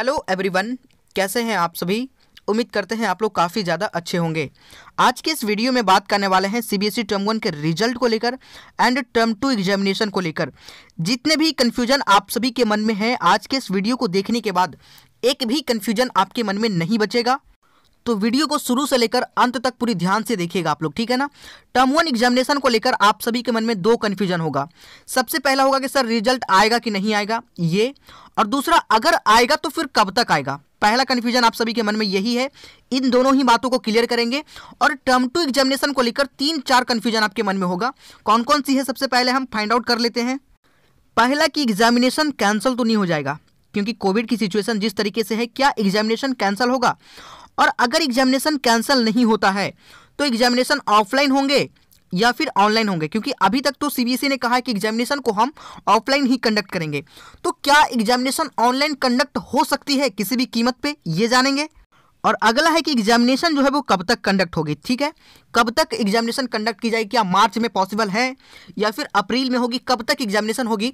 hello everyone कैसे हैं आप सभी उम्मीद करते हैं आप लोग काफ़ी ज़्यादा अच्छे होंगे आज के इस वीडियो में बात करने वाले हैं सीबीएसई टर्म वन के रिजल्ट को लेकर एंड टर्म टू एग्जामिनेशन को लेकर जितने भी कन्फ्यूजन आप सभी के मन में है आज के इस वीडियो को देखने के बाद एक भी कन्फ्यूजन आपके मन में नहीं बचेगा तो वीडियो को शुरू से लेकर अंत तक पूरी ध्यान से देखिएगा आप लोग ठीक है ना टर्म वन एग्जामिनेशन को लेकर आप सभी के मन में दो कन्फ्यूजन होगा सबसे पहला होगा कि सर रिजल्ट आएगा कि नहीं आएगा ये और दूसरा अगर आएगा तो फिर कब तक आएगा पहला कन्फ्यूजन आप सभी के मन में यही है इन दोनों ही बातों को क्लियर करेंगे और टर्म टू एग्जामिनेशन को लेकर तीन चार कन्फ्यूजन आपके मन में होगा कौन कौन सी है सबसे पहले हम फाइंड आउट कर लेते हैं पहला कि एग्जामिनेशन कैंसिल तो नहीं हो जाएगा क्योंकि कोविड की सिचुएशन जिस तरीके से है क्या एग्जामिनेशन कैंसिल होगा और अगर एग्जामिनेशन कैंसिल नहीं होता है तो एग्जामिनेशन ऑफलाइन होंगे या फिर ऑनलाइन होंगे क्योंकि अभी तक तो सीबीएसई e ने कहा है कि एग्जामिनेशन को हम ऑफलाइन ही कंडक्ट करेंगे तो क्या एग्जामिनेशन ऑनलाइन कंडक्ट हो सकती है किसी भी कीमत पे ये जानेंगे और अगला है कि एग्जामिनेशन जो है वो कब तक कंडक्ट होगी ठीक है कब तक एग्जामिनेशन कंडक्ट की जाएगी क्या मार्च में पॉसिबल है या फिर अप्रैल में होगी कब तक एग्जामिनेशन होगी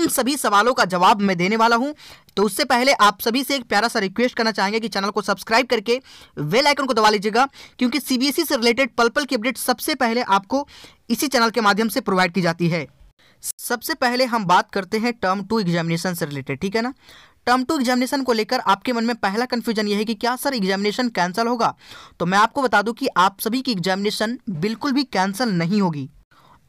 इन सभी सवालों का जवाब मैं देने वाला हूं तो उससे पहले आप सभी से एक प्यारा सा रिक्वेस्ट करना चाहेंगे कि चैनल को सब्सक्राइब करके वेल आइकन को दबा लीजिएगा क्योंकि सीबीएसई e से रिलेटेड पल पल की अपडेट सबसे पहले आपको इसी चैनल के माध्यम से प्रोवाइड की जाती है सबसे पहले हम बात करते हैं टर्म टू एग्जामिनेशन से रिलेटेड ठीक है ना टर्म टू एग्जामिनेशन को लेकर आपके मन में पहला कंफ्यूजन यह है कि क्या सर एग्जामिनेशन कैंसिल होगा तो मैं आपको बता दूं कि आप सभी की एग्जामिनेशन बिल्कुल भी कैंसिल नहीं होगी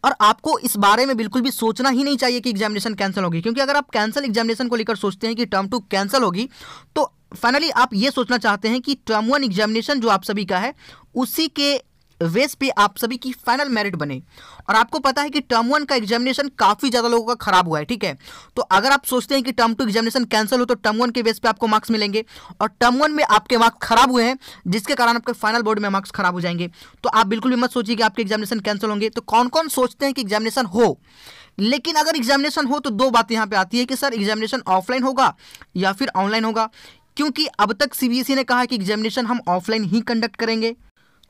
और आपको इस बारे में बिल्कुल भी सोचना ही नहीं चाहिए कि एग्जामिनेशन कैंसिल होगी क्योंकि अगर आप कैंसिल एग्जामिनेशन को लेकर सोचते हैं कि टर्म टू कैंसिल होगी तो फाइनली आप ये सोचना चाहते हैं कि टर्म वन एग्जामिनेशन जो आप सभी का है उसी के रेस पे आप सभी की फाइनल मेरिट बने और आपको पता है कि टर्म वन का एग्जामिनेशन काफ़ी ज़्यादा लोगों का खराब हुआ है ठीक है तो अगर आप सोचते हैं कि टर्म टू एग्जामिनेशन कैंसिल हो तो टर्म वन के बेस पे आपको मार्क्स मिलेंगे और टर्म वन में आपके मार्क्स खराब हुए हैं जिसके कारण आपके फाइनल बोर्ड में मार्क्स खराब हो जाएंगे तो आप बिल्कुल भी मत सोचिए कि आपके एग्जामिनेशन कैंसिल होंगे तो कौन कौन सोचते हैं कि एग्जामिनेशन हो लेकिन अगर एग्जामिनेशन हो तो दो बात यहाँ पे आती है कि सर एग्जामिनेशन ऑफलाइन होगा या फिर ऑनलाइन होगा क्योंकि अब तक सीबीएसई e ने कहा कि एग्जामिनेशन हम ऑफलाइन ही कंडक्ट करेंगे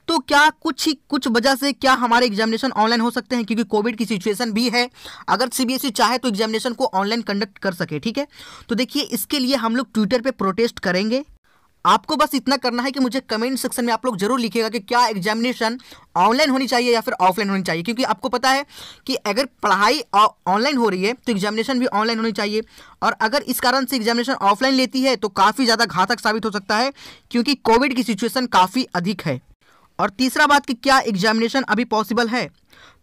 तो क्या कुछ ही कुछ वजह से क्या हमारे एग्जामिनेशन ऑनलाइन हो सकते हैं क्योंकि कोविड की सिचुएशन भी है अगर सीबीएसई e चाहे तो एग्जामिनेशन को ऑनलाइन कंडक्ट कर सके ठीक है तो देखिए इसके लिए हम लोग ट्विटर पर प्रोटेस्ट करेंगे आपको बस इतना करना है कि मुझे कमेंट सेक्शन में आप लोग जरूर लिखिएगा कि क्या एग्जामिनेशन ऑनलाइन होनी चाहिए या फिर ऑफलाइन होनी चाहिए क्योंकि आपको पता है कि अगर पढ़ाई ऑनलाइन हो रही है तो एग्जामिनेशन भी ऑनलाइन होनी चाहिए और अगर इस कारण से एग्जामिनेशन ऑफलाइन लेती है तो काफ़ी ज़्यादा घातक साबित हो सकता है क्योंकि कोविड की सिचुएशन काफ़ी अधिक है और तीसरा बात कि क्या एग्जामिनेशन अभी पॉसिबल है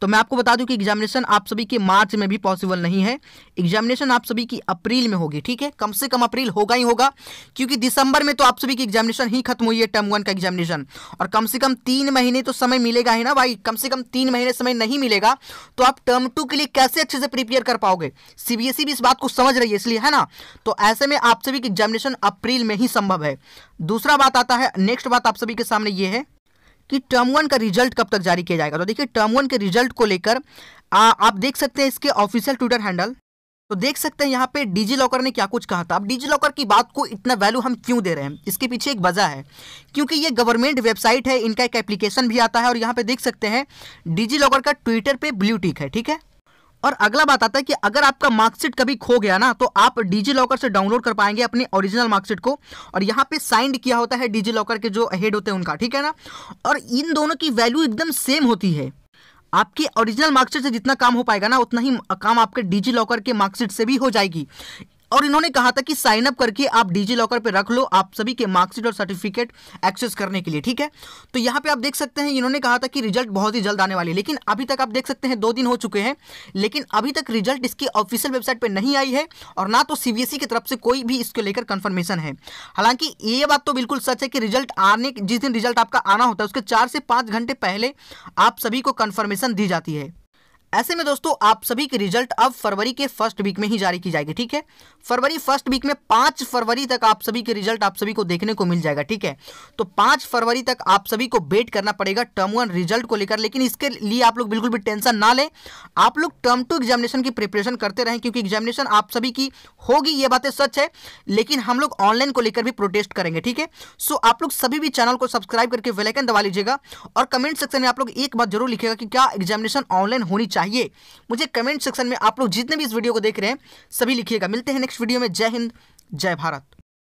तो मैं आपको बता दूं कि एग्जामिनेशन आप सभी के मार्च में भी पॉसिबल नहीं है एग्जामिनेशन आप सभी की अप्रैल में होगी ठीक है कम से कम अप्रैल होगा ही होगा क्योंकि दिसंबर में तो आप सभी की एग्जामिनेशन ही खत्म हुई है टर्म वन का एग्जामिनेशन और कम से कम तीन महीने तो समय मिलेगा ही ना भाई कम से कम तीन महीने समय नहीं मिलेगा तो आप टर्म टू के लिए कैसे अच्छे से प्रिपेयर कर पाओगे सीबीएसई e भी इस बात को समझ रही है इसलिए है ना तो ऐसे में आप सभी की एग्जामिनेशन अप्रैल में ही संभव है दूसरा बात आता है नेक्स्ट बात आप सभी के सामने ये है कि टर्म वन का रिजल्ट कब तक जारी किया जाएगा तो देखिए टर्म वन के रिजल्ट को लेकर आप देख सकते हैं इसके ऑफिशियल ट्विटर हैंडल तो देख सकते हैं यहाँ पे डीजी लॉकर ने क्या कुछ कहा था अब डीजी लॉकर की बात को इतना वैल्यू हम क्यों दे रहे हैं इसके पीछे एक वजह है क्योंकि ये गवर्नमेंट वेबसाइट है इनका एक एप्लीकेशन भी आता है और यहाँ पे देख सकते हैं डीजी लॉकर का ट्विटर पे ब्लू टिक है ठीक है और अगला बात आता है कि अगर आपका मार्कशीट कभी खो गया ना तो आप डीजी लॉकर से डाउनलोड कर पाएंगे अपने ओरिजिनल मार्कशीट को और यहाँ पे साइंड किया होता है डीजी लॉकर के जो हेड होते हैं उनका ठीक है ना और इन दोनों की वैल्यू एकदम सेम होती है आपकी ओरिजिनल मार्कशीट से जितना काम हो पाएगा ना उतना ही काम आपके डिजी लॉकर के मार्कशीट से भी हो जाएगी और इन्होंने कहा था कि साइन अप करके आप डिजी लॉकर पर रख लो आप सभी के मार्कशीट और सर्टिफिकेट एक्सेस करने के लिए ठीक है तो यहाँ पे आप देख सकते हैं इन्होंने कहा था कि रिजल्ट बहुत ही जल्द आने वाले लेकिन अभी तक आप देख सकते हैं दो दिन हो चुके हैं लेकिन अभी तक रिजल्ट इसकी ऑफिशियल वेबसाइट पर नहीं आई है और ना तो सीबीएसई e की तरफ से कोई भी इसको लेकर कन्फर्मेशन है हालांकि ये बात तो बिल्कुल सच है कि रिजल्ट आने जिस दिन रिजल्ट आपका आना होता है उसके चार से पाँच घंटे पहले आप सभी को कन्फर्मेशन दी जाती है ऐसे में दोस्तों आप सभी के रिजल्ट अब फरवरी के फर्स्ट वीक में ही जारी की जाएगी ठीक है फरवरी फर्स्ट वीक में पांच फरवरी तक आप सभी के रिजल्ट आप सभी को देखने को मिल जाएगा ठीक है तो पांच फरवरी तक आप सभी को वेट करना पड़ेगा टर्म वन रिजल्ट को लेकर लेकिन इसके लिए आप लोग बिल्कुल भी टेंशन ना लें आप लोग टर्म टू एग्जामिनेशन की प्रिपरेशन करते रहें क्योंकि एग्जामिनेशन आप सभी की होगी ये बातें सच है लेकिन हम लोग ऑनलाइन को लेकर भी प्रोटेस्ट करेंगे ठीक है सो आप लोग सभी भी चैनल को सब्सक्राइब करके वेलाइकन दबा लीजिएगा और कमेंट सेक्शन में आप लोग एक बात जरूर लिखेगा कि क्या एग्जामिनेशन ऑनलाइन होनी चाहिए चाहिए मुझे कमेंट सेक्शन में आप लोग जितने भी इस वीडियो को देख रहे हैं सभी लिखिएगा मिलते हैं नेक्स्ट वीडियो में जय हिंद जय भारत